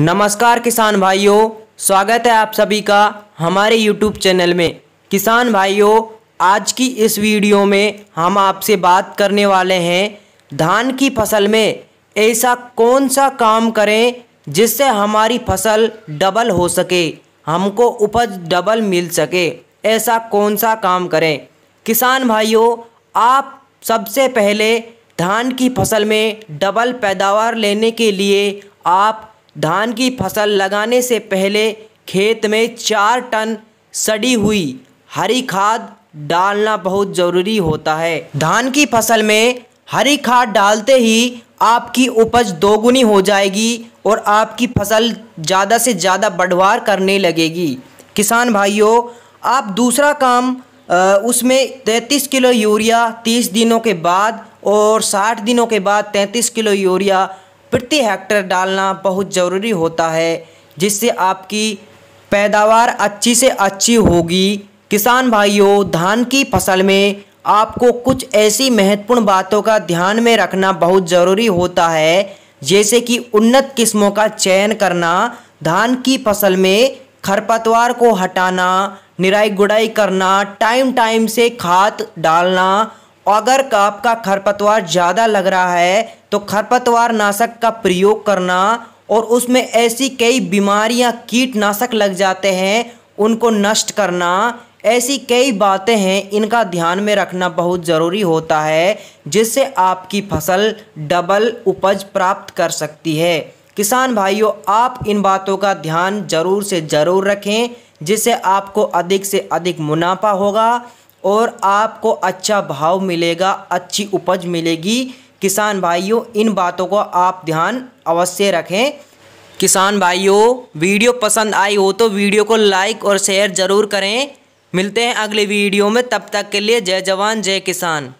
नमस्कार किसान भाइयों स्वागत है आप सभी का हमारे यूट्यूब चैनल में किसान भाइयों आज की इस वीडियो में हम आपसे बात करने वाले हैं धान की फसल में ऐसा कौन सा काम करें जिससे हमारी फसल डबल हो सके हमको उपज डबल मिल सके ऐसा कौन सा काम करें किसान भाइयों आप सबसे पहले धान की फसल में डबल पैदावार लेने के लिए आप धान की फसल लगाने से पहले खेत में चार टन सड़ी हुई हरी खाद डालना बहुत ज़रूरी होता है धान की फसल में हरी खाद डालते ही आपकी उपज दोगुनी हो जाएगी और आपकी फसल ज़्यादा से ज़्यादा बढ़वार करने लगेगी किसान भाइयों आप दूसरा काम उसमें 33 किलो यूरिया 30 दिनों के बाद और 60 दिनों के बाद 33 किलो यूरिया प्रति हेक्टर डालना बहुत ज़रूरी होता है जिससे आपकी पैदावार अच्छी से अच्छी होगी किसान भाइयों धान की फसल में आपको कुछ ऐसी महत्वपूर्ण बातों का ध्यान में रखना बहुत ज़रूरी होता है जैसे कि उन्नत किस्मों का चयन करना धान की फसल में खरपतवार को हटाना निराई गुड़ाई करना टाइम टाइम से खाद डालना अगर आपका खरपतवार ज़्यादा लग रहा है तो खरपतवार नाशक का प्रयोग करना और उसमें ऐसी कई बीमारियां कीटनाशक लग जाते हैं उनको नष्ट करना ऐसी कई बातें हैं इनका ध्यान में रखना बहुत ज़रूरी होता है जिससे आपकी फसल डबल उपज प्राप्त कर सकती है किसान भाइयों आप इन बातों का ध्यान ज़रूर से ज़रूर रखें जिससे आपको अधिक से अधिक मुनाफा होगा और आपको अच्छा भाव मिलेगा अच्छी उपज मिलेगी किसान भाइयों इन बातों को आप ध्यान अवश्य रखें किसान भाइयों वीडियो पसंद आई हो तो वीडियो को लाइक और शेयर ज़रूर करें मिलते हैं अगले वीडियो में तब तक के लिए जय जवान जय किसान